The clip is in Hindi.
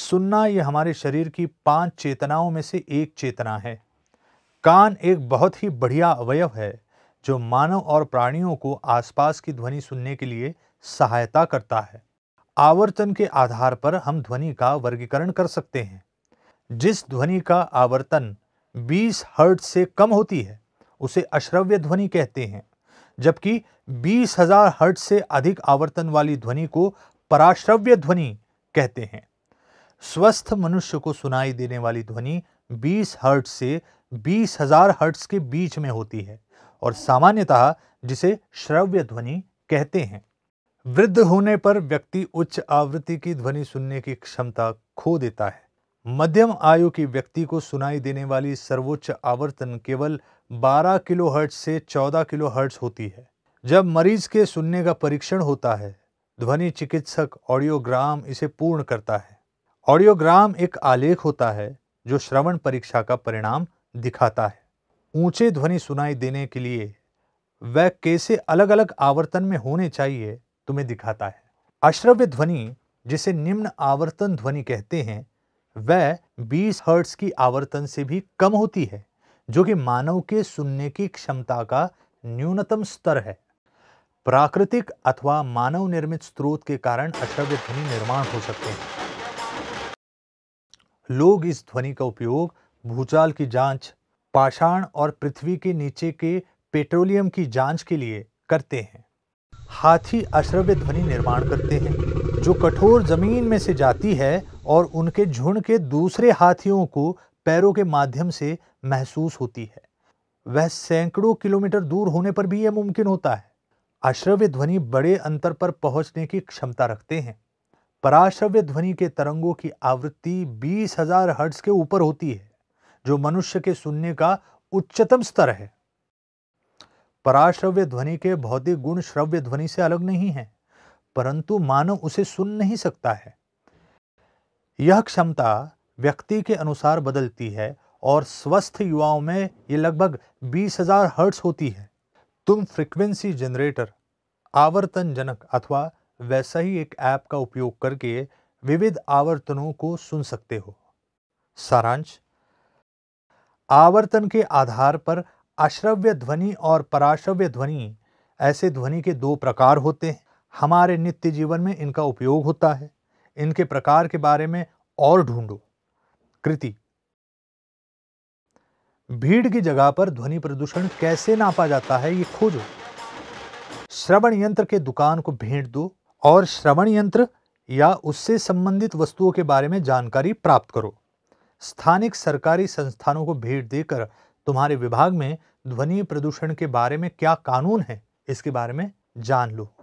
सुनना ये हमारे शरीर की पांच चेतनाओं में से एक चेतना है कान एक बहुत ही बढ़िया अवयव है जो मानव और प्राणियों को आसपास की ध्वनि सुनने के लिए सहायता करता है आवर्तन के आधार पर हम ध्वनि का वर्गीकरण कर सकते हैं जिस ध्वनि का आवर्तन 20 हर्ट से कम होती है उसे अश्रव्य ध्वनि कहते हैं जबकि 20,000 हर्ट से अधिक आवर्तन वाली ध्वनि को पराश्रव्य ध्वनि कहते हैं स्वस्थ मनुष्य को सुनाई देने वाली ध्वनि 20 हर्ट से बीस हजार हर्ट्स के बीच में होती है और सामान्यतः जिसे श्रव्य ध्वनि कहते हैं वृद्ध होने पर व्यक्ति उच्च आवृत्ति की ध्वनि सुनने की क्षमता खो देता है मध्यम आयु के व्यक्ति को सुनाई देने वाली सर्वोच्च आवर्तन केवल 12 किलो हर्ट से 14 किलो हर्ट्स होती है जब मरीज के सुनने का परीक्षण होता है ध्वनि चिकित्सक ऑडियोग्राम इसे पूर्ण करता है ऑडियोग्राम एक आलेख होता है जो श्रवण परीक्षा का परिणाम दिखाता है ऊंचे ध्वनि सुनाई देने के लिए वह कैसे अलग अलग आवर्तन में होने चाहिए तुम्हें दिखाता है अश्रव्य ध्वनि जिसे निम्न आवर्तन ध्वनि कहते हैं वह 20 हर्ट्स की आवर्तन से भी कम होती है जो कि मानव के सुनने की क्षमता का न्यूनतम स्तर है प्राकृतिक अथवा मानव निर्मित स्रोत के कारण अश्रव्य ध्वनि निर्माण हो सकते हैं लोग इस ध्वनि का उपयोग भूचाल की जांच, पाषाण और पृथ्वी के नीचे के पेट्रोलियम की जांच के लिए करते हैं हाथी अश्रव्य ध्वनि निर्माण करते हैं जो कठोर जमीन में से जाती है और उनके झुंड के दूसरे हाथियों को पैरों के माध्यम से महसूस होती है वह सैकड़ों किलोमीटर दूर होने पर भी यह मुमकिन होता है अश्रव्य ध्वनि बड़े अंतर पर पहुंचने की क्षमता रखते हैं पराश्रव्य ध्वनि के तरंगों की आवृत्ति बीस हजार हर्ट्स के ऊपर होती है जो मनुष्य के सुनने का उच्चतम स्तर है पराश्रव्य ध्वनि के भौतिक गुण श्रव्य ध्वनि से अलग नहीं है परंतु मानव उसे सुन नहीं सकता है यह क्षमता व्यक्ति के अनुसार बदलती है और स्वस्थ युवाओं में ये लगभग बीस हजार हर्ट्स होती है तुम फ्रिक्वेंसी जनरेटर आवर्तन जनक अथवा वैसा ही एक ऐप का उपयोग करके विविध आवर्तनों को सुन सकते हो सारांश आवर्तन के आधार पर अश्रव्य ध्वनि और पराश्रव्य ध्वनि ऐसे ध्वनि के दो प्रकार होते हैं हमारे नित्य जीवन में इनका उपयोग होता है इनके प्रकार के बारे में और ढूंढो कृति भीड़ की जगह पर ध्वनि प्रदूषण कैसे नापा जाता है ये खोजो श्रवण यंत्र के दुकान को भेंट दो और श्रवण यंत्र या उससे संबंधित वस्तुओं के बारे में जानकारी प्राप्त करो स्थानिक सरकारी संस्थानों को भेंट देकर तुम्हारे विभाग में ध्वनि प्रदूषण के बारे में क्या कानून है इसके बारे में जान लो